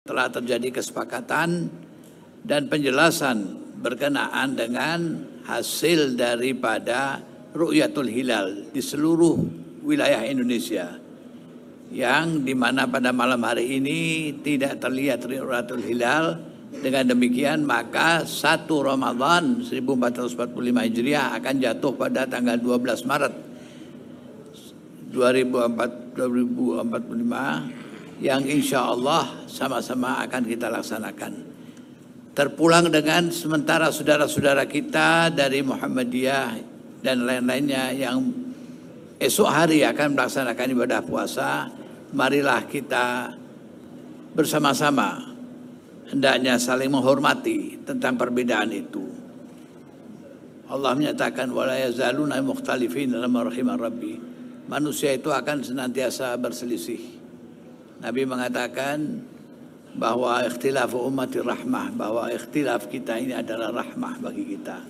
telah terjadi kesepakatan dan penjelasan berkenaan dengan hasil daripada rukyatul Hilal di seluruh wilayah Indonesia yang dimana pada malam hari ini tidak terlihat rukyatul Hilal dengan demikian maka 1 Ramadan 1445 Hijriah akan jatuh pada tanggal 12 Maret 2045 yang insya Allah sama-sama akan kita laksanakan. Terpulang dengan sementara saudara-saudara kita dari Muhammadiyah dan lain-lainnya yang esok hari akan melaksanakan ibadah puasa, marilah kita bersama-sama hendaknya saling menghormati tentang perbedaan itu. Allah menyatakan wala yazaluna mukhtalifin dalam rahimah rabbi. Manusia itu akan senantiasa berselisih Nabi mengatakan bahwa ikhtilaf umat rahmah, bahwa ikhtilaf kita ini adalah rahmah bagi kita.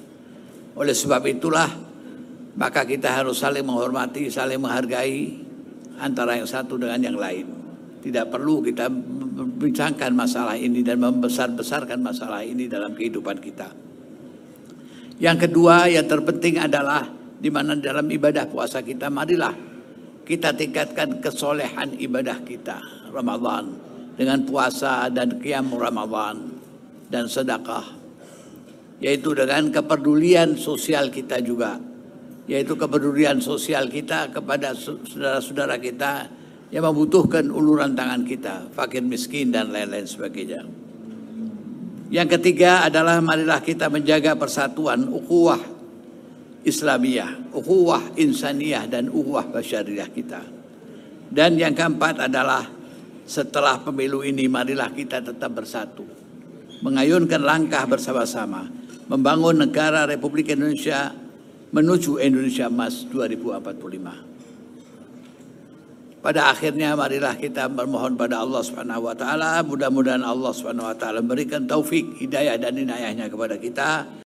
Oleh sebab itulah maka kita harus saling menghormati, saling menghargai antara yang satu dengan yang lain. Tidak perlu kita membincangkan masalah ini dan membesar-besarkan masalah ini dalam kehidupan kita. Yang kedua yang terpenting adalah di mana dalam ibadah puasa kita marilah kita tingkatkan kesolehan ibadah kita Ramadan dengan puasa dan kiam Ramadan dan sedekah yaitu dengan kepedulian sosial kita juga yaitu kepedulian sosial kita kepada saudara-saudara kita yang membutuhkan uluran tangan kita fakir miskin dan lain-lain sebagainya yang ketiga adalah marilah kita menjaga persatuan ukuah Islamiyah, ukhuwah insaniyah dan ukhuwah basyariyah kita. Dan yang keempat adalah setelah pemilu ini marilah kita tetap bersatu. Mengayunkan langkah bersama-sama membangun negara Republik Indonesia menuju Indonesia Emas 2045. Pada akhirnya marilah kita bermohon pada Allah Subhanahu wa taala, mudah-mudahan Allah Subhanahu wa taala memberikan taufik, hidayah dan inayahnya kepada kita.